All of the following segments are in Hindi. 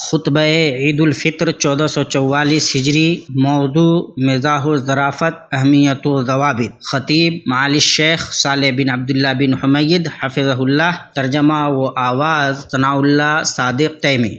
खुतब ईदालफ़ितर चौदह सौ चवालीस हिजरी मौदू मिजाहराफ़त अहमियत जवाबित ख़तीब मालिश शेख साल बिन अब्दुल्ला बिन हमैद हफ़िज़ल्ला तर्जमा व आवाज़ तनाउल्ला सादिक तैमी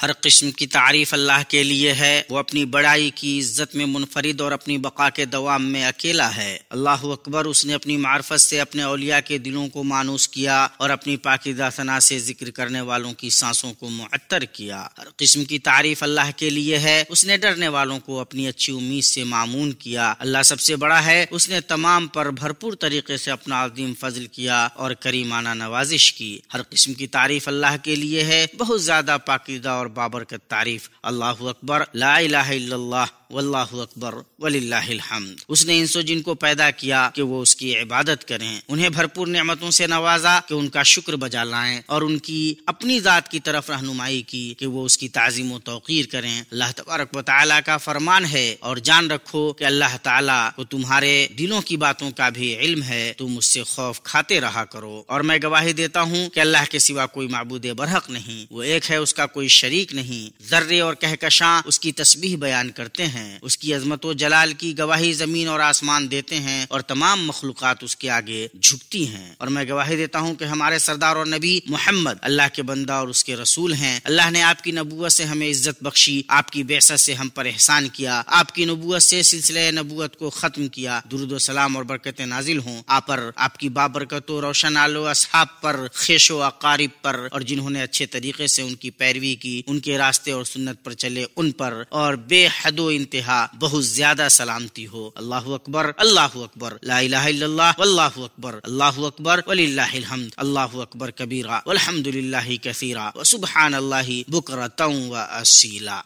हर किस्म की तारीफ अल्लाह के लिए है वो अपनी बड़ाई की इज्जत में मुनफरद और अपनी बका के दवाम में अकेला है अल्लाह अकबर उसने अपनी मार्फत से अपने अलिया के दिलों को मानूस किया और अपनी पाकिदा सना से जिक्र करने वालों की सांसों को मअतर किया हर किस्म की तारीफ अल्लाह के लिए है उसने डरने वालों को अपनी अच्छी उम्मीद से मामून किया अल्लाह सबसे बड़ा है उसने तमाम पर भरपूर तरीके से अपना अजीम फजल किया और करीमाना नवाजिश की हर किस्म की तारीफ अल्लाह के लिए है बहुत ज्यादा पाकिदा और और बाबर की तारीफ़ अल्लाह अकबर ला वल्लाह अकबर वलिल्लाहमद उसने इंसो जिन को पैदा किया कि वो उसकी इबादत करें उन्हें भरपूर नेमतों से नवाजा कि उनका शुक्र बजा लाएं और उनकी अपनी ज़ात की तरफ रहनुमाई की कि वो उसकी ताजीम तोकीर करें अल्लाह तबारक वाली का फरमान है और जान रखो कि अल्लाह ताला को तुम्हारे दिलों की बातों का भी इल्म है तुम उससे खौफ खाते रहा करो और मैं गवाही देता हूँ कि अल्लाह के सिवा कोई मबूद बरहक नहीं वो एक है उसका कोई शरीक नहीं जर्रे और कहकशां उसकी तस्बीह बयान करते हैं हैं उसकी अजमत व जलाल की गवाही जमीन और आसमान देते हैं और तमाम मखलूक उसके आगे झुकती हैं और मैं गवाही देता हूँ कि हमारे सरदार और नबी मोहम्मद अल्लाह के बंदा और उसके रसूल हैं अल्लाह ने आपकी नबूत से हमें इज्जत बख्शी आपकी बेसत से हम पर एहसान किया आपकी नबूत से सिलसिले नबूत को खत्म किया दुरुद सलाम और बरकत नाजिल हों आप पर आपकी बाबरकत रोशन आलो असहाब पर खेशो अकारिब पर और जिन्होंने अच्छे तरीके से उनकी पैरवी की उनके रास्ते और सुन्नत पर चले उन पर और बेहदो इन इंतहा बहुत ज्यादा सलामती हो अल्लाह अकबर अल्लाह अकबर लाला अकबर अल्लाह अकबर वलीहमद अल्लाह अकबर कबीरा अलहमदिल्ला कसीरा व सुबहान अल्लाह बुकर असीला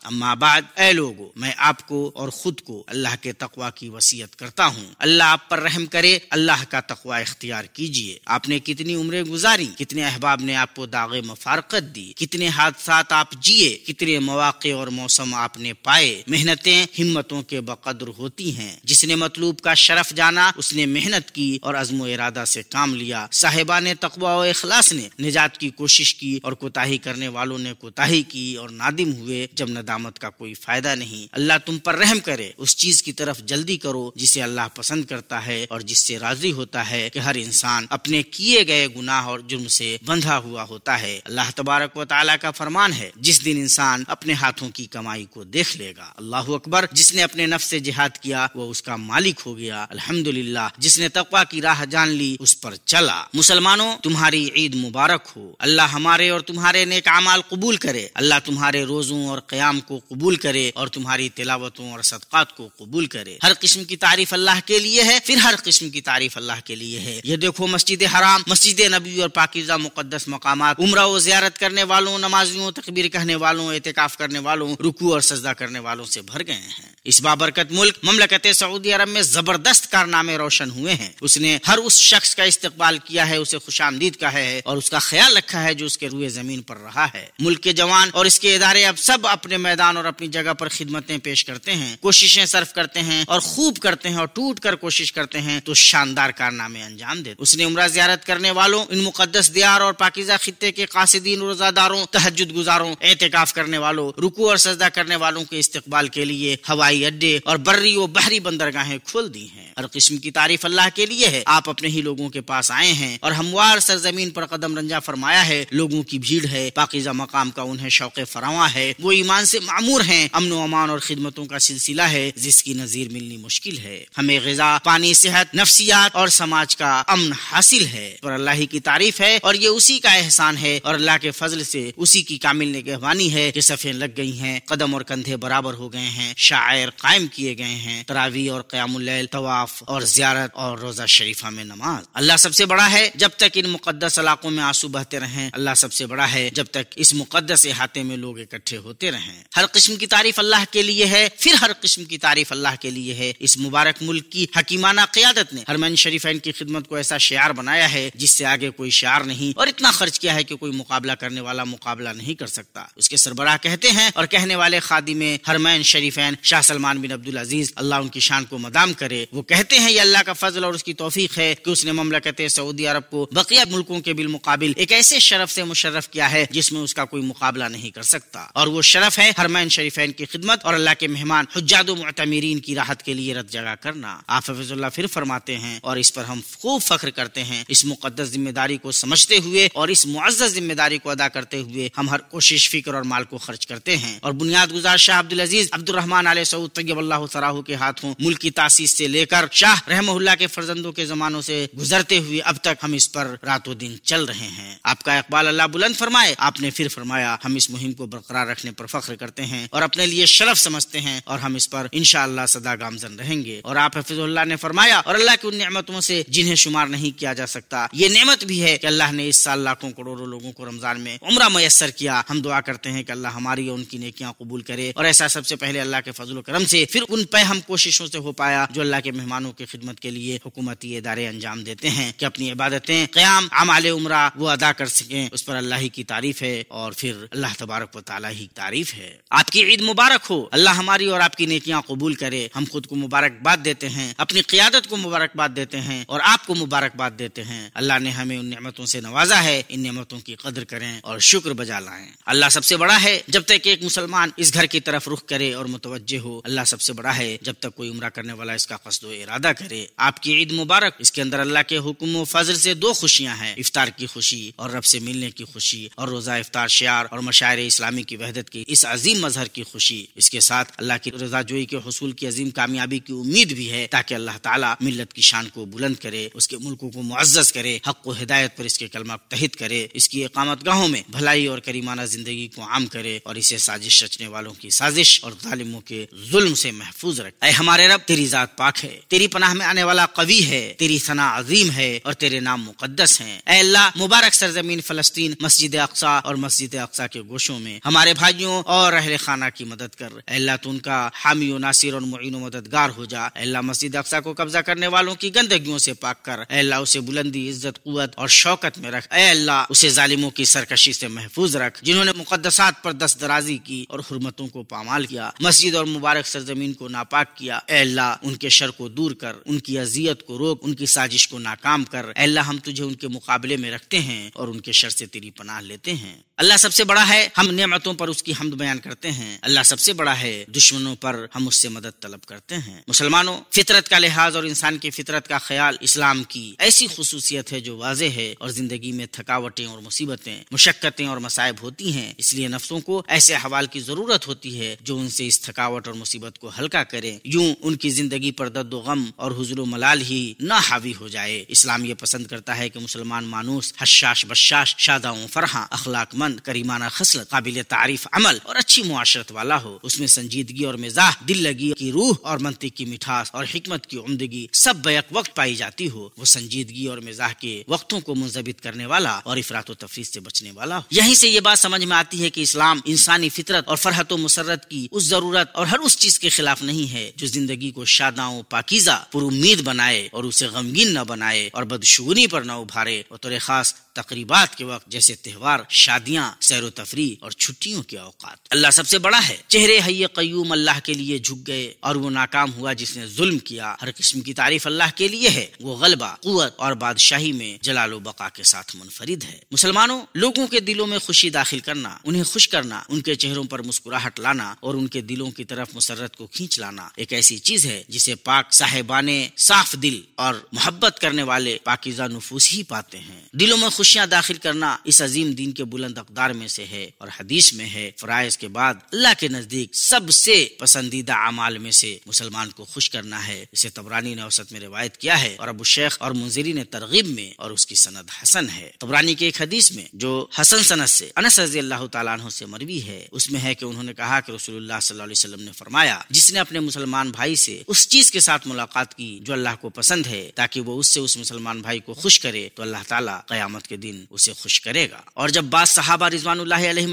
बाद ए लोगो मैं आपको और खुद को अल्लाह के तकवा की वसीयत करता हूँ अल्लाह आप पर रहम करे अल्लाह का तकवा इख्तियार कीजिए आपने कितनी उम्र गुजारी कितने अहबाब ने आपको दागे मफारकत दी कितने हादसा आप जिए कितने मौाक़े और मौसम आपने पाए मेहनतें हिम्मतों के बकद्र होती हैं जिसने मतलूब का शरफ जाना उसने मेहनत की और अजम इरादा से काम लिया साहिबा ने तकबा और अखलास ने निजात की कोशिश की और कोताही करने वालों ने कोताही की और नादिम हुए जब नदामत का कोई फायदा नहीं अल्लाह तुम पर रहम करे उस चीज की तरफ जल्दी करो जिसे अल्लाह पसंद करता है और जिससे राजी होता है कि हर इंसान अपने किए गए गुनाह और जुर्म से बंधा हुआ होता है अल्लाह तबारक व का फरमान है जिस दिन इंसान अपने हाथों की कमाई को देख लेगा अल्लाह अकबर पर जिसने अपने नफ से जिहाद किया वो उसका मालिक हो गया अल्हम्दुलिल्लाह जिसने तकवा की राह जान ली उस पर चला मुसलमानों तुम्हारी ईद मुबारक हो अल्लाह हमारे और तुम्हारे नेक अमाल कबूल करे अल्लाह तुम्हारे रोजों और क्याम को कबूल करे और तुम्हारी तिलावतों और सदक़ात को कबूल करे हर किस्म की तारीफ अल्लाह के लिए है फिर हर किस्म की तारीफ अल्लाह के लिए है ये देखो मस्जिद हराम मस्जिद नबी और पाकिजा मुकदस मकाम उम्र व जियारत करने वालों नमाजियों तकबीर कहने वालों एहतिकाफ करने वालों रुकू और सजदा करने वालों से भर गए हैं हैं इस बाबरकत मुल्क ममलकत सऊदी अरब में जबरदस्त कारनामे रोशन हुए हैं उसने हर उस शख्स का इस्तेमाल किया है उसे खुश आमदीद कहा है और उसका ख्याल रखा है जो उसके रुए जमीन पर रहा है मुल्क के जवान और इसके इदारे अब सब अपने मैदान और अपनी जगह पर खिदमतें पेश करते हैं कोशिशें सर्फ करते हैं और खूब करते हैं और टूट कर कोशिश करते हैं तो शानदार कारनामे अंजाम देते उसने उम्र जियारत करने वालों इन मुकदस दियार और पाकिजा खत्े के कासिदीन रोजादारों तहजद गुजारों एहतिकाफ करने वालों रुकू और सजदा करने वालों के इस्तेबाल के लिए हवाई अड्डे और बर्री व बहरी बंदरगाहें खोल दी हैं हर किस्म की तारीफ अल्लाह के लिए है आप अपने ही लोगों के पास आए हैं और हमवार सरजमीन पर कदम रंजा फरमाया है लोगों की भीड़ है पाकिजा मकाम का उन्हें शौक फरावा है वो ईमान से मामूर है अमन अमान और खिदमतों का सिलसिला है जिसकी नजीर मिलनी मुश्किल है हमें गजा पानी सेहत नफसियात और समाज का अमन हासिल है और अल्लाह ही की तारीफ है और ये उसी का एहसान है और अल्लाह के फजल से उसी की कामिल निगहबानी है कि सफ़ेद लग गई हैं कदम और कंधे बराबर हो गए हैं शायर कायम किए गए हैं तरावी और क्यामल तवाफ और जियारत और रोजा शरीफा में नमाज अल्लाह सबसे बड़ा है जब तक इन मुकदस इलाकों में आंसू बहते रहें अल्लाह सबसे बड़ा है जब तक इस मुकदस इहाते में लोग इकट्ठे होते रहें हर किस्म की तारीफ अल्लाह के लिए है फिर हर किस्म की तारीफ अल्लाह के लिए है इस मुबारक मुल्क की हकीमाना क्यादत ने हरमैन शरीफैन की खिदमत को ऐसा शार बनाया है जिससे आगे कोई शार नहीं और इतना खर्च किया है कि कोई मुकाबला करने वाला मुकाबला नहीं कर सकता उसके सरबराह कहते हैं और कहने वाले खादी में हरमैन शरीफैन हुसैन शाह सलमान बिन अब्दुल अजीज अल्लाह उनकी शान को मदाम करे वो कहते हैं ये अल्लाह का फजल और उसकी तोफीक है कि उसने ममलकत सऊदी अरब को बकिया मुल्कों के मुकाबिल एक ऐसे शरफ से मुशर्रफ किया है जिसमें उसका कोई मुकाबला नहीं कर सकता और वो शरफ है हरमैन शरीफैन की खिदमत और अल्लाह के मेहमान मतमीरीन की राहत के लिए रद जगह करना आप हफिजुल्ला फिर फरमाते हैं और इस पर हम खूब फख्र करते हैं इस मुकदस जिम्मेदारी को समझते हुए और इस मुआजत जिम्मेदारी को अदा करते हुए हम हर कोशिश फिक्र और माल को खर्च करते हैं और बुनियाद गुजार शाह अब्दुल अजीज अब्दुलरहमान रहमान आल सऊद अल्लाह सराहू के हाथों मुल्क की तासीस से लेकर शाह रहमहुल्ला के फर्जंदों के जमानों से गुजरते हुए अब तक हम इस पर रातों दिन चल रहे हैं आपका इकबाल अल्लाह बुलंद फरमाए आपने फिर फरमाया हम इस मुहिम को बरकरार रखने पर फख्र करते हैं और अपने लिए शरफ समझते हैं और हम इस पर इनशाला सदा गामजन रहेंगे और आप हफिजुल्ला ने फरमाया और अल्लाह की उन नियमतों से जिन्हें शुमार नहीं किया जा सकता ये नेमत भी है कि अल्लाह ने इस साल लाखों करोड़ों लोगों को रमजान में उम्र मैसर किया हम दुआ करते हैं कि अल्लाह हमारी उनकी नेकियां कबूल करे और ऐसा सबसे पहले अल्लाह के के फजल करम से फिर उन पे हम कोशिशों से हो पाया जो अल्लाह के मेहमानों की खिदमत के लिए हुकूमती इदारे अंजाम देते हैं कि अपनी इबादतें क्याम अमाल उम्र वो अदा कर सकें उस पर अल्लाह की तारीफ है और फिर अल्लाह तबारक व ताली ही तारीफ है आपकी ईद मुबारक हो अल्लाह हमारी और आपकी नेकियां कबूल करे हम खुद को मुबारकबाद देते हैं अपनी क्यादत को मुबारकबाद देते हैं और आपको मुबारकबाद देते हैं अल्लाह ने हमें उन नियमतों से नवाजा है इन नियमतों की कदर करें और शुक्र बजा लाएं अल्लाह सबसे बड़ा है जब तक एक मुसलमान इस घर की तरफ रुख करे और मुतवज मुतवजह हो अल्लाह सबसे बड़ा है जब तक कोई उम्र करने वाला इसका कसद इरादा करे आपकी ईद मुबारक इसके अंदर अल्लाह के हुक्म फजल से दो खुशियाँ हैं इफ्तार की खुशी और रब से मिलने की खुशी और रोजा इफ्तार शार और मशायर इस्लामी की वहदत की इस अजीम मजहर की खुशी इसके साथ अल्लाह की जोई के हसूल की अजीम कामयाबी की उम्मीद भी है ताकि अल्लाह ताला मिलत की शान को बुलंद करे उसके मुल्कों को मुआजस करे हक व हिदायत पर इसके कलमा तहद करे इसकी एकामत गाहों में भलाई और करीमाना जिंदगी को आम करे और इसे साजिश रचने वालों की साजिश और तालिमों की के जुल्म से महफूज रख ऐ हमारे रब तेरी जात पाक है तेरी पनाह में आने वाला कवि है तेरी सना अजीम है और तेरे नाम मुकदस है अल्लाह मुबारक सरजमीन फलस्तीन मस्जिद अक्सा और मस्जिद अक्सा के गोशों में हमारे भाइयों और अहल खाना की मदद कर अल्लाह तो उनका हामी नासिर और मुइन मददगार हो जा अल्लाह मस्जिद अक्सा को कब्जा करने वालों की गंदगियों से पाक कर अल्लाह उसे बुलंदी इज्जत कुत और शौकत में रख अल्लाह उसे जालिमों की सरकशी से महफूज रख जिन्होंने मुकदसात पर दस्त दराजी की और हरमतों को पामाल किया मस्जिद और और मुबारक सरजमीन को नापाक किया एल्ला उनके शर को दूर कर उनकी अजियत को रोक उनकी साजिश को नाकाम कर अल्लाह हम तुझे उनके मुकाबले में रखते हैं और उनके शर से तेरी पनाह लेते हैं अल्लाह सबसे बड़ा है हम नियमतों पर उसकी हमद बयान करते हैं अल्लाह सबसे बड़ा है दुश्मनों पर हम उससे मदद तलब करते हैं मुसलमानों फितरत का लिहाज और इंसान की फितरत का ख्याल इस्लाम की ऐसी खसूसियत है जो वाज है और जिंदगी में थकावटें और मुसीबतें मुशक्कतें और मसायब होती हैं इसलिए नफ्सों को ऐसे हवाल की जरूरत होती है जो उनसे इस थकावट थकावट और मुसीबत को हल्का करे यूं उनकी जिंदगी पर दर्द गम और हजर मलाल ही न हावी हो जाए इस्लाम ये पसंद करता है की मुसलमान मानूस हशाश बशाश शादाओं फरहा अखलाकमंद करीमाना खसल काबिल तारीफ अमल और अच्छी मुआशरत वाला हो उसमें संजीदगी और मिजाज दिल लगी की रूह और मनती की मिठास और हमत की उमदगी सब बैक वक्त पाई जाती हो वो संजीदगी और मिजाज के वक्तों को मुंजबित करने वाला और इफरात तफरी से बचने वाला हो यहीं से ये बात समझ में आती है कि इस्लाम इंसानी फितरत और फरहत मुसरत की उस जरूरत और हर उस चीज के खिलाफ नहीं है जो जिंदगी को शादाओं पाकिजा पुरुद बनाए और उसे गमगीन न बनाए और बदशुगनी पर न उभारे और तेरे खास तकरीबात के वक्त जैसे त्यौहार शादियाँ सैर तफरी और छुट्टियों के औकात अल्लाह सबसे बड़ा है चेहरे हय कयूम अल्लाह के लिए झुक गए और वो नाकाम हुआ जिसने जुल्म किया हर किस्म की तारीफ अल्लाह के लिए है वो गलबा कुत और बादशाही में जलालो बका के साथ मुनफरिद है मुसलमानों लोगों के दिलों में खुशी दाखिल करना उन्हें खुश करना उनके चेहरों पर मुस्कुराहट लाना और उनके दिलों की तरफ मुसरत को खींच लाना एक ऐसी चीज है जिसे पाक साहेबान साफ दिल और मोहब्बत करने वाले पाकिजा नफूस ही पाते हैं दिलों में खुशी खुशियाँ दाखिल करना इस अजीम दीन के बुलंद अकदार में से है और हदीस में है फराइज के बाद अल्लाह के नजदीक सबसे पसंदीदा अमाल में से मुसलमान को खुश करना है इसे तबरानी ने औसत में रिवायत किया है और अबू शेख और मुंजरी ने तरगीब में और उसकी सनद हसन है तबरानी के एक हदीस में जो हसन सनद से अनस रजी अल्लाह तु से मरवी है उसमें है की उन्होंने कहा कि रसूलुल्लाह सल्लल्लाहु अलैहि वसल्लम ने फरमाया जिसने अपने मुसलमान भाई से उस चीज के साथ मुलाकात की जो अल्लाह को पसंद है ताकि वो उससे उस मुसलमान भाई को खुश करे तो अल्लाह ताला कयामत के दिन उसे खुश करेगा और जब बात साहबा रिजवान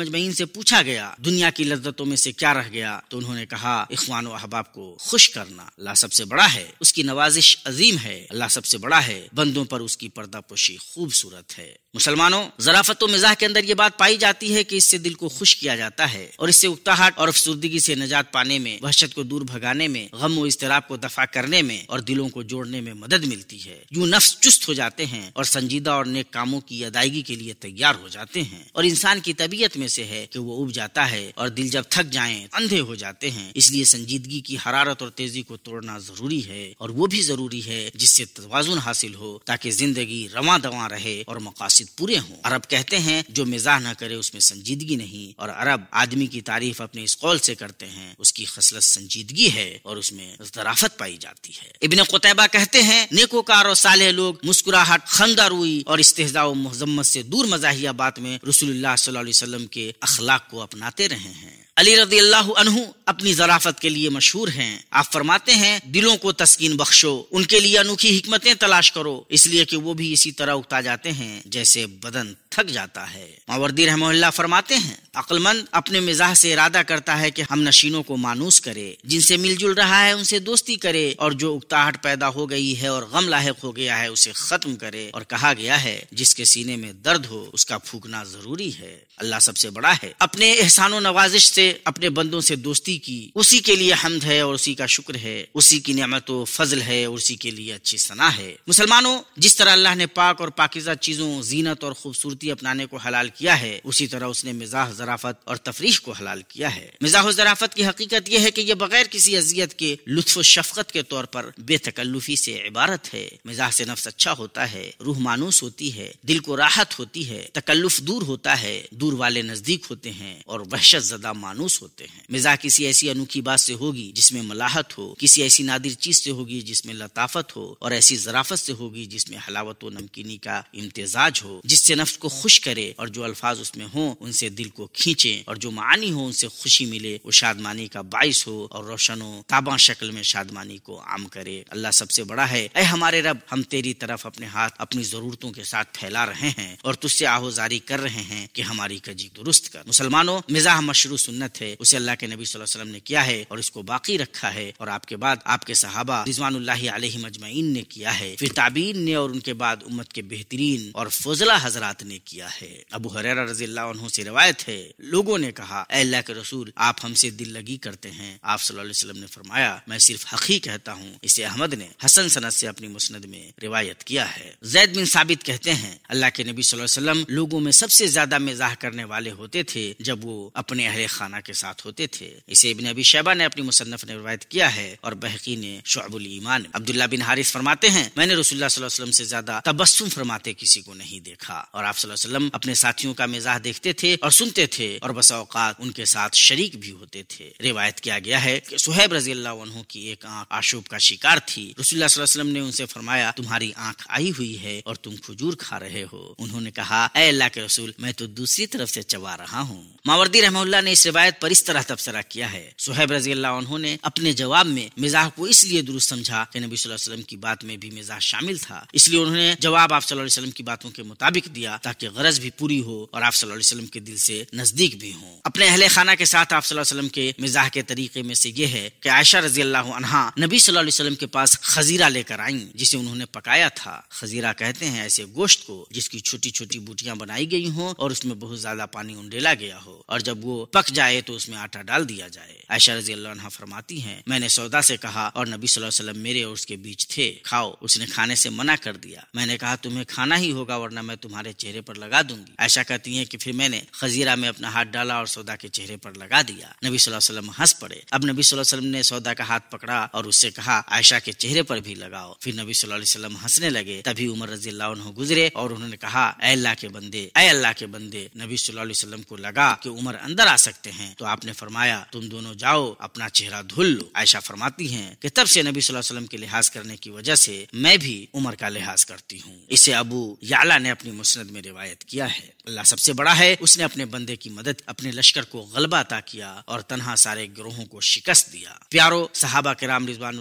मजमैन से पूछा गया दुनिया की लज्जतों में से क्या रह गया तो उन्होंने कहा इखवान अहबाब को खुश करना अल्लाह सबसे बड़ा है उसकी नवाजिश अजीम है अल्लाह सबसे बड़ा है बंदों पर उसकी पर्दापोशी खूबसूरत है मुसलमानों जराफत मिजाह के अंदर ये बात पाई जाती है की इससे दिल को खुश किया जाता है और इससे उकताहट और अफसुदगी से निजात पाने में वहशत को दूर भगाने में गम व इसतराब को दफा करने में और दिलों को जोड़ने में मदद मिलती है यू नफ्स चुस्त हो जाते हैं और संजीदा और नेक कामों की अदायगी के लिए तैयार हो जाते हैं और इंसान की तबीयत में से है कि वो उब जाता है और दिल जब थक जाए अंधे हो जाते हैं इसलिए संजीदगी की हरारत और तेजी को तोड़ना जरूरी है और वो भी जरूरी है जिससे तोजुन हासिल हो ताकि जिंदगी रवा दवा रहे और मकासद पूरे हों अरब कहते हैं जो मिजाह न करे उसमें संजीदगी नहीं और अरब आदमी की तारीफ अपने इस कौल से करते हैं उसकी खसलत संजीदगी है और उसमें जराफत पाई जाती है इबन कुतैबा कहते हैं नेकोकार और साले लोग मुस्कुराहट खंदा रुई और इस्तेजा मुजम्मत से दूर मजाहिया बात में रसुल्ला के अखलाक को अपनाते रहे हैं अली रजी अल्लाह अपनी जराफत के लिए मशहूर हैं आप फरमाते हैं दिलों को तस्कीन बख्शो उनके लिए अनोखी हमतें तलाश करो इसलिए कि वो भी इसी तरह उगता जाते हैं जैसे बदन थक जाता है मावर्दी रहमोल्ला फरमाते हैं अक्लमंद अपने मिजाज से इरादा करता है कि हम नशीनों को मानूस करे जिनसे मिलजुल रहा है उनसे दोस्ती करे और जो उकताहट पैदा हो गई है और गम लाक हो गया है उसे खत्म करे और कहा गया है जिसके सीने में दर्द हो उसका फूकना जरूरी है अल्लाह सबसे बड़ा है अपने एहसानो नवाजिश से अपने बंदों से दोस्ती की उसी के लिए हमद है और उसी का शुक्र है उसी की नमत फजल है और उसी के लिए अच्छी सना है मुसलमानों जिस तरह अल्लाह ने पाक और पाकिजा चीजों जीनत और खूबसूरती खूबसूरती अपनाने को हलाल किया है उसी तरह उसने मिजाह जराफत और तफरीह को हलाल किया है मिजाह जराफत की हकीकत यह है कि यह बगैर किसी अजियत के लुत्फ शफकत के तौर पर बेतकल्लुफी से इबारत है मिजाह से नफ्स अच्छा होता है रूह मानूस होती है दिल को राहत होती है तकल्लुफ दूर होता है दूर वाले नजदीक होते हैं और वहशत जदा मानूस होते हैं मिजाह किसी ऐसी अनोखी बात से होगी जिसमें मलाहत हो किसी ऐसी नादिर चीज से होगी जिसमें लताफत हो और ऐसी जराफत से होगी जिसमें हलावत व नमकीनी का इम्तजाज हो जिससे नफ्स को खुश करे और जो अल्फाज उसमें हो उनसे दिल को खींचे और जो मानी हो उनसे खुशी मिले वो शादमानी का बायस हो और रोशन हो ताबा शक्ल में शादमानी को आम करे अल्लाह सबसे बड़ा है अः हमारे रब हम तेरी तरफ अपने हाथ अपनी जरूरतों के साथ फैला रहे हैं और तुझसे आहोजारी कर रहे हैं की हमारी कजी दुरुस्त कर मुसलमानों मिजाह मशरू सुन्नत है उसे अल्लाह के नबी वसल्लम ने किया है और इसको बाकी रखा है और आपके बाद आपके सहाबा रिजवान ने किया है फिर ताबीन ने और उनके बाद उम्मत के बेहतरीन और फजला हजरात ने ने किया है अबू हरेरा रजी अल्लाह से रिवायत है लोगों ने कहा अल्लाह के रसूल आप हमसे दिल लगी करते हैं आप सल्लाम ने फरमाया मैं सिर्फ हकी कहता हूँ इसे अहमद ने हसन सनत से अपनी मुस्ंद में रिवायत किया है जैद बिन साबित कहते हैं अल्लाह के नबी वसल्लम लोगों में सबसे ज्यादा मिजाह करने वाले होते थे जब वो अपने अहल खाना के साथ होते थे इसे इबन अबी शैबा ने अपनी मुसन्फ ने रिवायत किया है और बहकी ने शुअबुल ईमान अब्दुल्ला बिन हारिस फरमाते हैं मैंने रसुल्ला से ज्यादा तबस्सुम फरमाते किसी को नहीं देखा और आप वसल्लम अपने साथियों का मिजाज देखते थे और सुनते थे और बसा औकात उनके साथ शरीक भी होते थे रिवायत किया गया है कि सुहैब रजी अल्लाह की एक आँख आशूब का शिकार थी रसुल्ला वसल्लम ने उनसे फरमाया तुम्हारी आँख आई हुई है और तुम खजूर खा रहे हो उन्होंने कहा अल्लाह के रसूल मैं तो दूसरी तरफ से चबा रहा हूँ मावर्दी रहमल्ला ने इस रिवायत पर इस तरह तबसरा किया है सुहैब रजी अल्लाह ने अपने जवाब में मिजाज को इसलिए दुरुस्त समझा कि नबी वसल्लम की बात में भी मिजाज शामिल था इसलिए उन्होंने जवाब आप सल्लल्लाहु अलैहि वसल्लम की बातों के मुताबिक दिया ताकि आपकी गरज भी पूरी हो और आप सल्लल्लाहु अलैहि वसल्लम के दिल से नजदीक भी हो अपने अहले खाना के साथ आप सल्लल्लाहु अलैहि वसल्लम के मिजाह के तरीके में से ये है कि आयशा रजी अल्लाह अनहा नबी सल्लल्लाहु अलैहि वसल्लम के पास खजीरा लेकर आई जिसे उन्होंने पकाया था खजीरा कहते हैं ऐसे गोश्त को जिसकी छोटी छोटी बूटियाँ बनाई गई हो और उसमें बहुत ज्यादा पानी उंडेला गया हो और जब वो पक जाए तो उसमें आटा डाल दिया जाए आयशा रजी अल्लाह फरमाती है मैंने सौदा से कहा और नबी सल्लल्लाहु अलैहि वसल्लम मेरे और उसके बीच थे खाओ उसने खाने से मना कर दिया मैंने कहा तुम्हें खाना ही होगा वरना मैं तुम्हारे चेहरे पर लगा दूंगी ऐसा कहती है कि फिर मैंने खजीरा में अपना हाथ डाला और सौदा के चेहरे पर लगा दिया नबी सल्लम हंस पड़े अब नबी सल्लम ने सौदा का हाथ पकड़ा और उससे कहा आयशा के चेहरे पर भी लगाओ फिर नबी सल्लम हंसने लगे तभी उमर रजी गुजरे और उन्होंने कहा अल्लाह के बंदे अल्लाह के बंदे नबी सल्लम को लगा की उमर अंदर आ सकते हैं तो आपने फरमाया तुम दोनों जाओ अपना चेहरा धुल लो आयशा फरमाती है की तब से नबी सल्लम के लिहाज करने की वजह से मैं भी उमर का लिहाज करती हूँ इसे अबू याला ने अपनी मुस्त में रिवाज रिवायत किया है अल्लाह सबसे बड़ा है उसने अपने बंदे की मदद अपने लश्कर को गलबा अता किया और तनहा सारे ग्रोहों को शिकस्त दिया प्यारो सहाबा के राम रिजवान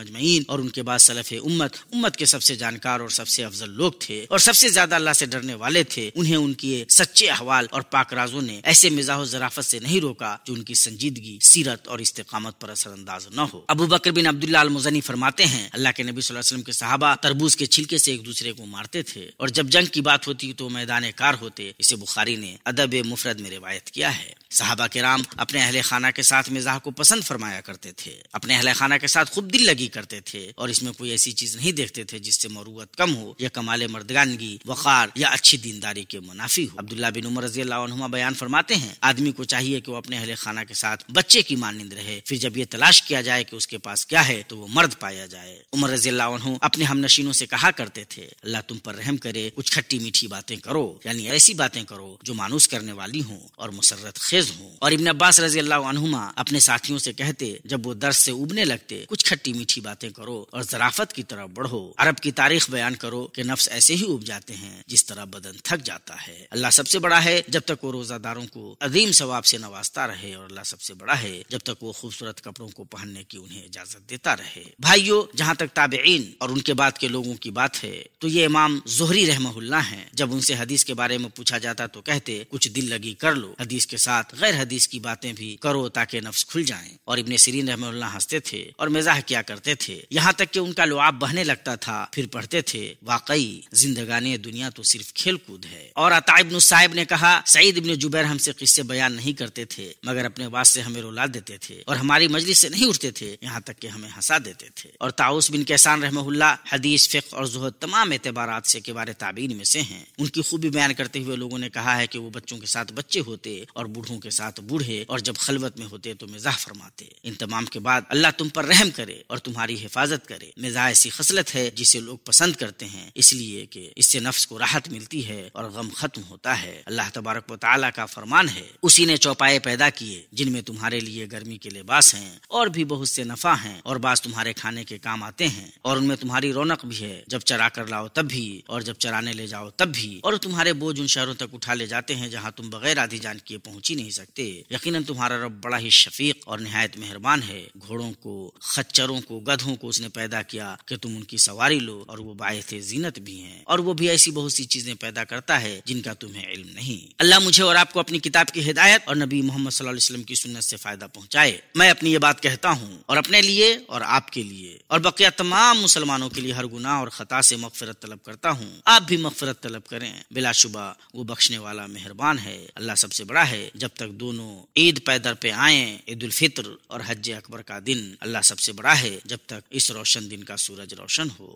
मजमैन और उनके बाद सलफ उम्मत उम्मत के सबसे जानकार और सबसे अफजल लोग थे और सबसे ज्यादा अल्लाह से डरने वाले थे उन्हें उनके सच्चे अहवाल और पाक राजो ने ऐसे मिजाज जराफत ऐसी नहीं रोका जो उनकी संजीदगी सीरत और इस्तकामत पर असरअंदाज न हो अबू बकर बिन अब्दुल्ला अलमुजनी फरमाते हैं अल्लाह के नबी वसल्लम के साहबा तरबूज के छिलके ऐसी एक दूसरे को मारते थे और जब जंग की बात होती तो मैदान कार होते इसे बुखारी ने अदब मुफरद में रिवायत किया है साहबा के राम अपने अहल खाना के साथ मिजाह को पसंद फरमाया करते थे अपने अहले खाना के साथ खुद दिल लगी करते थे और इसमें कोई ऐसी चीज नहीं देखते थे जिससे मरूत कम हो या कमाल मर्दगानगी वक़ार या अच्छी दीनदारी के मुनाफी हो अब्दुल्ला बिन उमर रजी अल्लाह बयान फरमाते हैं आदमी को चाहिए कि वो अपने अहल खाना के साथ बच्चे की मानंद रहे फिर जब ये तलाश किया जाए कि उसके पास क्या है तो वो मर्द पाया जाए उमर रजी अल्लाह अपने हम नशीनों से कहा करते थे अल्लाह तुम पर रहम करे कुछ खट्टी मीठी बातें करो यानी ऐसी बातें करो जो मानूस करने वाली हों और मुसरत खेज तेज हो और इबन अब्बास रजी अल्लाहुमा अपने साथियों से कहते जब वो दर्द से उबने लगते कुछ खट्टी मीठी बातें करो और जराफत की तरफ बढ़ो अरब की तारीख बयान करो कि नफ्स ऐसे ही उब जाते हैं जिस तरह बदन थक जाता है अल्लाह सबसे बड़ा है जब तक वो रोजादारों को अजीम सवाब से नवाजता रहे और अल्लाह सबसे बड़ा है जब तक वो खूबसूरत कपड़ों को पहनने की उन्हें इजाजत देता रहे भाइयों जहाँ तक ताबेन और उनके बाद के लोगों की बात है तो ये इमाम जोहरी रहमहुल्ला है जब उनसे हदीस के बारे में पूछा जाता तो कहते कुछ दिल लगी कर लो हदीस के साथ गैर हदीस की बातें भी करो ताकि नफ्स खुल जाए और इबन सरीन रहम हंसते थे और मजाह किया करते थे यहाँ तक कि उनका लुआब बहने लगता था फिर पढ़ते थे वाकई जिंदगानी दुनिया तो सिर्फ खेल कूद है और अता इबन साहिब ने कहा सईद इबन जुबैर हमसे किस्से बयान नहीं करते थे मगर अपने वाद से हमें रुला देते थे और हमारी मजलिस से नहीं उठते थे यहाँ तक कि हमें हंसा देते थे और ताउस बिन कैसान रहमहुल्ला हदीस फ़िक और जहद तमाम एतबार से के बारे ताबीन में से हैं उनकी खूबी बयान करते हुए लोगों ने कहा है कि वो बच्चों के साथ बच्चे होते और बूढ़ों के साथ बूढ़े और जब खलबत में होते तो मिजाह फरमाते इन तमाम के बाद अल्लाह तुम पर रहम करे और तुम्हारी हिफाजत करे मिजाह ऐसी खसलत है जिसे लोग पसंद करते हैं इसलिए कि इससे नफ्स को राहत मिलती है और गम खत्म होता है अल्लाह तबारक वाली का फरमान है उसी ने चौपाए पैदा किए जिनमें तुम्हारे लिए गर्मी के लिबास हैं और भी बहुत से नफा हैं और बास तुम्हारे खाने के काम आते हैं और उनमें तुम्हारी रौनक भी है जब चरा कर लाओ तब भी और जब चराने ले जाओ तब भी और तुम्हारे बोझ उन शहरों तक उठा ले जाते हैं जहाँ तुम बगैर आधी जान किए पहुंची नहीं नहीं सकते यकीन तुम्हारा रब बड़ा ही शफीक और नहायत मेहरबान है घोड़ों को खच्चरों को गधों को उसने पैदा किया कि तुम उनकी सवारी लो और वो बायस जीनत भी हैं और वो भी ऐसी बहुत सी चीजें पैदा करता है जिनका तुम्हें इल्म नहीं अल्लाह मुझे और आपको अपनी किताब की हिदायत और नबी मोहम्मद वसल्लम की सुन्नत से फायदा पहुंचाए मैं अपनी ये बात कहता हूँ और अपने लिए और आपके लिए और बकिया तमाम मुसलमानों के लिए हर गुनाह और खता से मफफरत तलब करता हूँ आप भी मकफरत तलब करें बिलाशुबा वो बख्शने वाला मेहरबान है अल्लाह सबसे बड़ा है जब तक दोनों ईद पैदर पे आए ईद उल फित्र और हज अकबर का दिन अल्लाह सबसे बड़ा है जब तक इस रोशन दिन का सूरज रोशन हो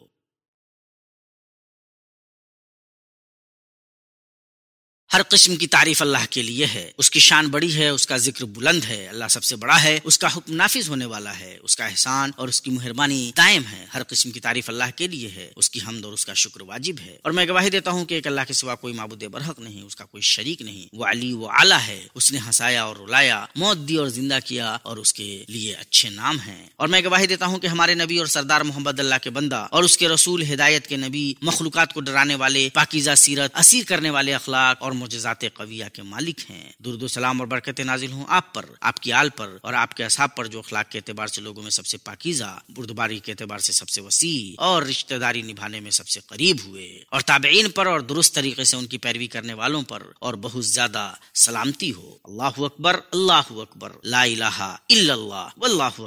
हर किस्म की तारीफ अल्लाह के लिए है उसकी शान बड़ी है उसका जिक्र बुलंद है अल्लाह सबसे बड़ा है उसका हुक्म नाफिज होने वाला है उसका एहसान और उसकी मेहरबानी कायम है हर किस्म की तारीफ अल्लाह के लिए है उसकी हमद और उसका शुक्र वाजिब है और मैं गवाही देता हूँ की एक अल्लाह के सिवा कोई मबूद बरहक नहीं उसका कोई शरीक नहीं वो अली वो आला है उसने हंसाया और रुलाया मौत दी और जिंदा किया और उसके लिए अच्छे नाम है और मैं गवाही देता हूँ की हमारे नबी और सरदार मोहम्मद अल्लाह के बंदा और उसके रसूल हिदायत के नबी मखलूक को डराने वाले पाकिजा सीरत असीर करने वाले अखलाक और मुजजात कविया के मालिक हैं दुर्दो सलाम और बरकत नाजिल हूँ आप पर आपकी आल पर और आपके असाब पर जो अखलाक के अतबार से लोगों में सबसे पाकिजा बुरदबारी के अतबार से सबसे वसी और रिश्तेदारी निभाने में सबसे करीब हुए और ताबेन पर और दुरुस्त तरीके से उनकी पैरवी करने वालों पर और बहुत ज्यादा सलामती हो अल्लाह अकबर अल्लाह अकबर लाला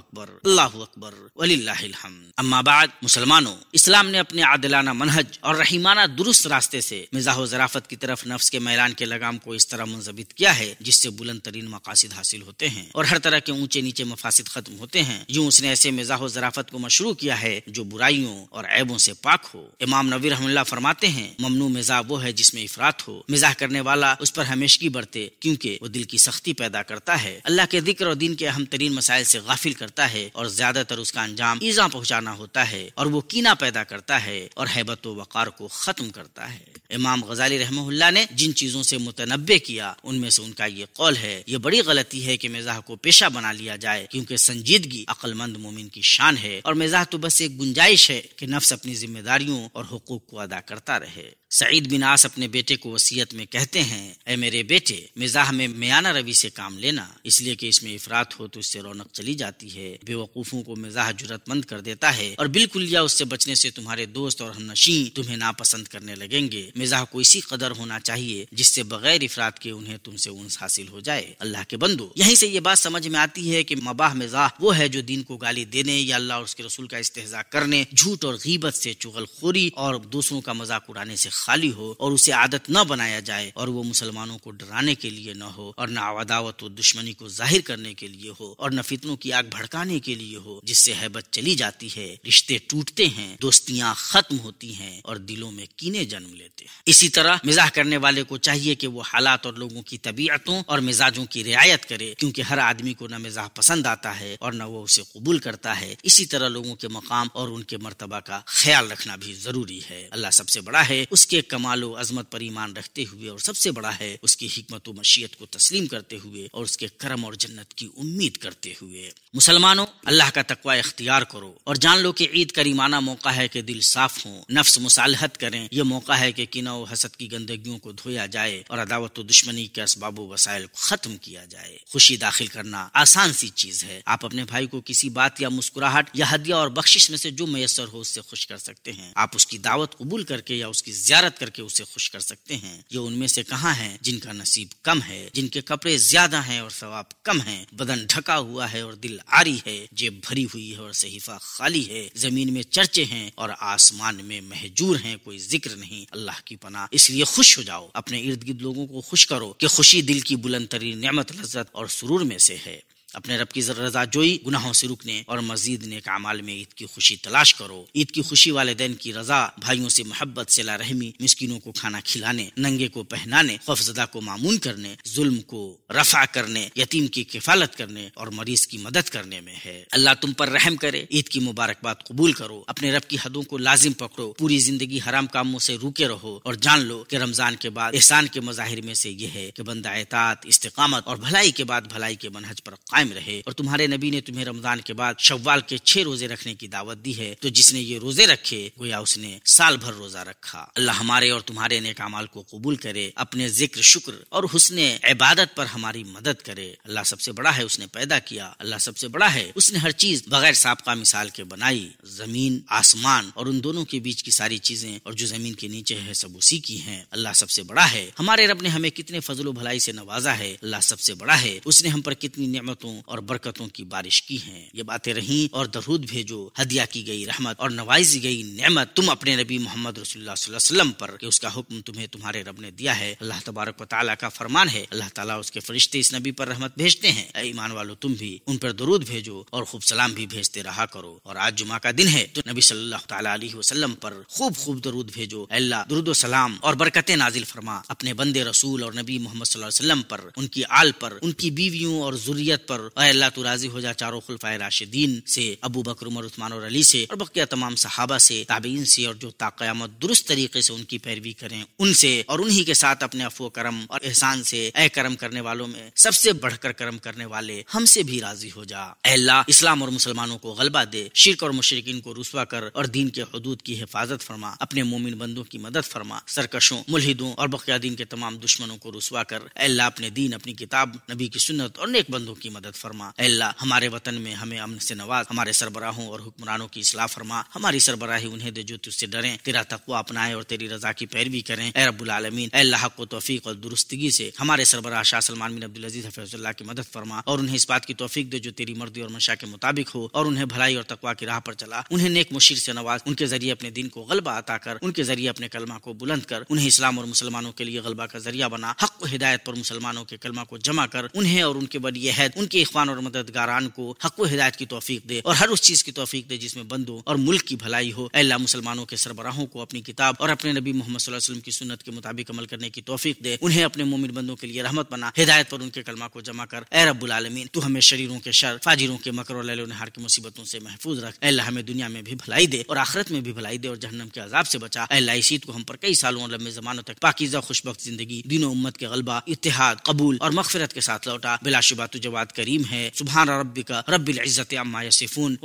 अकबर अल्लाह अकबर वलीहम अम्माबाद मुसलमानों इस्लाम ने अपने आदलाना मनहज और रहीमाना दुरुस्त रास्ते से मिजाह जराफत की तरफ नफ्स के मैला बयान के लगाम को इस तरह मुंजबित किया है जिससे बुलंद तरीन मकासद हासिल होते हैं और हर तरह के ऊंचे नीचे मफासद खत्म होते हैं यूँ उसने ऐसे मिजाह जराफत को मशरू किया है जो बुराइयों और ऐबों से पाक हो इमाम नबी रहमल्ला फरमाते हैं ममनू मिजाह वो है जिसमें इफरात हो मिजाह करने वाला उस पर हमेशगी बरते क्योंकि वो दिल की सख्ती पैदा करता है अल्लाह के जिक्र और दिन के अहम तरीन मसाइल से गाफिल करता है और ज्यादातर उसका अंजाम ईजा पहुँचाना होता है और वो कीना पैदा करता है और हैबत वक़ार को खत्म करता है इमाम गजाली रहमल्ला ने जिन चीजों चीज़ों से मुतनबे किया उनमें से उनका ये कौल है ये बड़ी गलती है की मिजाह को पेशा बना लिया जाए क्योंकि संजीदगी अक्लमंद मोमिन की शान है और मिजाह तो बस एक गुंजाइश है की नफ्स अपनी जिम्मेदारियों और हकूक को अदा करता रहे सईद बिन आस अपने बेटे को वसीयत में कहते हैं ए मेरे बेटे मिजाह में मियाना रवि से काम लेना इसलिए कि इसमें इफरात हो तो इससे रौनक चली जाती है बेवकूफों को मिजाह जरूरतमंद कर देता है और बिल्कुल या उससे बचने से तुम्हारे दोस्त और हम नशी तुम्हें नापसंद करने लगेंगे मिजाह को इसी कदर होना चाहिए जिससे बगैर इफरात के उन्हें तुमसे उन्स हासिल हो जाए अल्लाह के बंदो यहीं से ये बात समझ में आती है की मबाह मिजाह वो है जो दीन को गाली देने या अल्लाह और उसके रसूल का इस्तेजा करने झूठ और गीबत से चुगलखोरी और दूसरों का मजाक उड़ाने से खाली हो और उसे आदत न बनाया जाए और वो मुसलमानों को डराने के लिए न हो और न अवादावत व दुश्मनी को जाहिर करने के लिए हो और न फितनों की आग भड़काने के लिए हो जिससे हैबत चली जाती है रिश्ते टूटते हैं दोस्तियाँ खत्म होती हैं और दिलों में कीने जन्म लेते हैं इसी तरह मिजाह करने वाले को चाहिए कि वो हालात और लोगों की तबीयतों और मिजाजों की रियायत करे क्योंकि हर आदमी को न मिजाह पसंद आता है और न वो उसे कबूल करता है इसी तरह लोगों के मकाम और उनके मरतबा का ख्याल रखना भी जरूरी है अल्लाह सबसे बड़ा है उसके उसके कमाल अजमत पर ईमान रखते हुए और सबसे बड़ा है उसकी हमत मशीत को तस्लीम करते हुए और उसके करम और जन्नत की उम्मीद करते हुए मुसलमानों अल्लाह का तकवा इख्तियार करो और जान लो कि ईद करीमाना मौका है कि दिल साफ हो नफ्स मुसालहत करें यह मौका है कि किन हसद की गंदगियों को धोया जाए और अदावत दुश्मनी के असबाब वसायल को खत्म किया जाए खुशी दाखिल करना आसान सी चीज है आप अपने भाई को किसी बात या मुस्कुराहट या हदिया और बख्शिश में से जो मैसर हो उससे खुश कर सकते हैं आप उसकी दावत कबूल करके या उसकी ज्यादा जियारत करके उसे खुश कर सकते हैं ये उनमें से कहाँ है जिनका नसीब कम है जिनके कपड़े ज्यादा हैं और सवाब कम है बदन ढका हुआ है और दिल आरी है जेब भरी हुई है और सहीफा खाली है जमीन में चर्चे हैं और आसमान में महजूर हैं कोई जिक्र नहीं अल्लाह की पना इसलिए खुश हो जाओ अपने इर्द गिर्द लोगों को खुश करो कि खुशी दिल की बुलंद तरीन नमत लज्जत और सुरूर में से है अपने रब की रजा जोई गुनाहों से रुकने और मजीद ने अमाल में ईद की खुशी तलाश करो ईद की खुशी वाले दिन की रजा भाइयों से मोहब्बत सिला रहमी मिसकिनों को खाना खिलाने नंगे को पहनाने खौफजदा को मामून करने जुल्म को रफा करने यतीम की किफालत करने और मरीज की मदद करने में है अल्लाह तुम पर रहम करे ईद की मुबारकबाद कबूल करो अपने रब की हदों को लाजिम पकड़ो पूरी जिंदगी हराम कामों से रुके रहो और जान लो कि रमजान के बाद एहसान के मजाहिर में से यह है कि बंदा एतात इस्तकामत और भलाई के बाद भलाई के मनहज पर कायम रहे और तुम्हारे नबी ने तुम्हें रमजान के बाद शव्वाल के छह रोजे रखने की दावत दी है तो जिसने ये रोजे रखे गोया उसने साल भर रोजा रखा अल्लाह हमारे और तुम्हारे नेक अमाल को कबूल करे अपने जिक्र शुक्र और हुसने इबादत पर हमारी मदद करे अल्लाह सबसे बड़ा है उसने पैदा किया अल्लाह सबसे बड़ा है उसने हर चीज बगैर सबका मिसाल के बनाई जमीन आसमान और उन दोनों के बीच की सारी चीजें और जो जमीन के नीचे है सब उसी की है अल्लाह सबसे बड़ा है हमारे रब ने हमें कितने फजलो भलाई से नवाजा है अल्लाह सबसे बड़ा है उसने हम पर कितनी नियमतों रहमतों और बरकतों की बारिश की है ये बातें रही और दरूद भेजो हदिया की गई रहमत और नवाजी गई नेमत तुम अपने नबी मोहम्मद रसुल्लाम पर कि उसका हुक्म तुम्हें तुम्हारे रब ने दिया है अल्लाह तबारक वाली का फरमान है अल्लाह ताला उसके फरिश्ते इस नबी पर रहमत भेजते हैं ईमान वालों तुम भी उन पर दरूद भेजो और खूब सलाम भी भेजते रहा करो और आज जुमा का दिन है तो नबी सल्लल्लाहु अलैहि वसल्लम पर खूब खूब दरूद भेजो अल्लाह दरुद सलाम और बरकतें नाजिल फरमा अपने बंदे रसूल और नबी मोहम्मद वसल्लम पर उनकी आल पर उनकी बीवियों और जुरियत पर और अल्लाह तू राजी हो जा चारों खुलफा राशिदीन से अबू बकर उमर उस्मान और अली से और बकिया तमाम सहाबा से ताबीन से और जो ताकयामत दुरुस्त तरीके से उनकी पैरवी करें उनसे और उन्हीं के साथ अपने अफो करम और एहसान से ए करम करने वालों में सबसे बढ़कर करम करने वाले हमसे भी राजी हो जा अल्लाह इस्लाम और मुसलमानों को गलबा दे शिरक और मुशरकिन को रुसवा कर और दीन के हदूद की हिफाजत फरमा अपने मोमिन बंदों की मदद फरमा सरकशों मुलहिदों और बकिया दीन के तमाम दुश्मनों को रुसवा कर अल्लाह अपने दीन अपनी किताब नबी की सुन्नत और नेक बंदों की मदद मदद फरमा अल्लाह हमारे वतन में हमें अमन से नवाज हमारे सरबराहों और हुक्मरानों की इसलाह फरमा हमारी सरबराही उन्हें दे जो तुझसे डरें तेरा तकवा अपनाए और तेरी रजा की पैरवी करें ए आलमीन अल्लाह को तोफीक और दुरुस्तगी से हमारे सरबराह शाह सलमान बिन अब्दुल अजीज हफीजुल्ला की मदद फरमा और उन्हें इस बात की तोफीक दे जो तेरी मर्जी और मंशा के मुताबिक हो और उन्हें भलाई और तकवा की राह पर चला उन्हें नेक मुशीर से नवाज उनके जरिए अपने दिन को गलबा अता कर उनके जरिए अपने कलमा को बुलंद कर उन्हें इस्लाम और मुसलमानों के लिए गलबा का जरिया बना हक हिदायत पर मुसलमानों के कलमा को जमा कर उन्हें और उनके बड़ी हैद उनके इखवान और मददगारान को हक हिदायत की तोफीक दे और हर उस चीज़ की तोफीक दे जिसमें बंदों और मुल्क की भलाई हो अल्लाह मुसलमानों के सरबराहों को अपनी किताब और अपने नबी मोहम्मद वसल्लम की सुन्नत के मुताबिक अमल करने की तोफीक दे उन्हें अपने मोमिन बंदों के लिए रहमत बना हिदायत पर उनके कलमा को जमा कर ए आलमीन तू हमें शरीरों के शर फाजिरों के मकर और ललो नहार की मुसीबतों से महफूज रख अल्लाह हमें दुनिया में भी भलाई दे और आखिरत में भी भलाई दे और जहनम के अजाब से बचा अल्लाह इसीत को हम पर कई सालों और लंबे जमानों तक पाकिजा खुशबक जिंदगी दिनों उम्मत के गलबा इतिहाद कबूल और मगफरत के साथ लौटा बिलाशुबा तुझवाद कर करीम है सुबह रबी का रब्बिल इज़्ज़त अम्मा यसिफून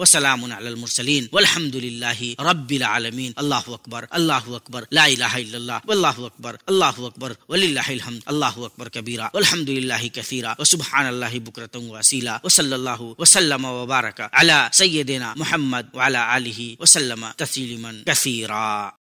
अल्लाह अकबर अल्लाह अकबर ला अकबर अल्लाह अकबर वलिल्लाहिल हम्द अकबर कबीरा कसीरा व सुबहान अल्लाह बुकरतन व असीला अला सय्यिदिना मोहम्मद वाला अला आलिहि वसल्लम कसीरा